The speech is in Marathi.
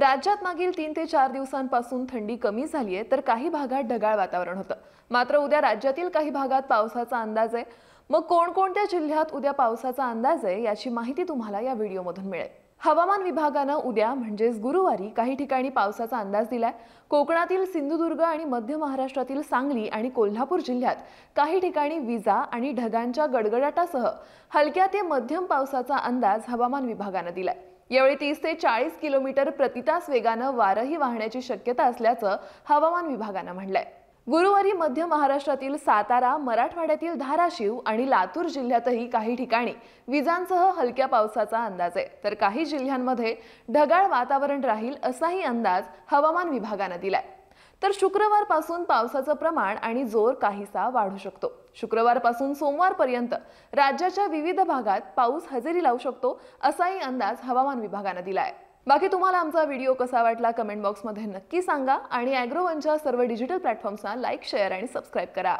राज्यात मागील तीन ते चार दिवसांपासून थंडी कमी झाली आहे तर काही भागात ढगाळ वातावरण होतं मात्र उद्या राज्यातील काही भागात पावसाचा अंदाज आहे मग कोणकोणत्या जिल्ह्यात उद्या पावसाचा अंदाज आहे याची माहिती तुम्हाला या व्हिडिओमधून मिळेल हवामान विभागानं उद्या म्हणजेच गुरुवारी काही ठिकाणी पावसाचा अंदाज दिलाय कोकणातील सिंधुदुर्ग आणि मध्य महाराष्ट्रातील सांगली आणि कोल्हापूर जिल्ह्यात काही ठिकाणी विजा आणि ढगांच्या गडगडाटासह हलक्या ते मध्यम पावसाचा अंदाज हवामान विभागानं दिलाय यावेळी तीस ते चाळीस किलोमीटर प्रतितास वेगानं वारंही वाहण्याची शक्यता असल्याचं हवामान विभागानं म्हटलंय गुरुवारी मध्य महाराष्ट्रातील सातारा मराठवाड्यातील धाराशिव आणि लातूर जिल्ह्यातही काही ठिकाणी विजांसह हलक्या पावसाचा अंदाज आहे तर काही जिल्ह्यांमध्ये ढगाळ वातावरण राहील असाही अंदाज हवामान विभागानं दिलाय तर शुक्रवारपासून पावसाचं प्रमाण आणि जोर काहीसा वाढू शकतो शुक्रवारपासून सोमवारपर्यंत राज्याच्या विविध भागात पाऊस हजेरी लावू शकतो असाही अंदाज हवामान विभागानं दिला आहे बाकी तुम्हाला आमचा व्हिडिओ कसा वाटला कमेंट बॉक्समध्ये नक्की सांगा आणि अॅग्रोवनच्या सर्व डिजिटल प्लॅटफॉर्म्सना लाईक शेअर आणि सबस्क्राईब करा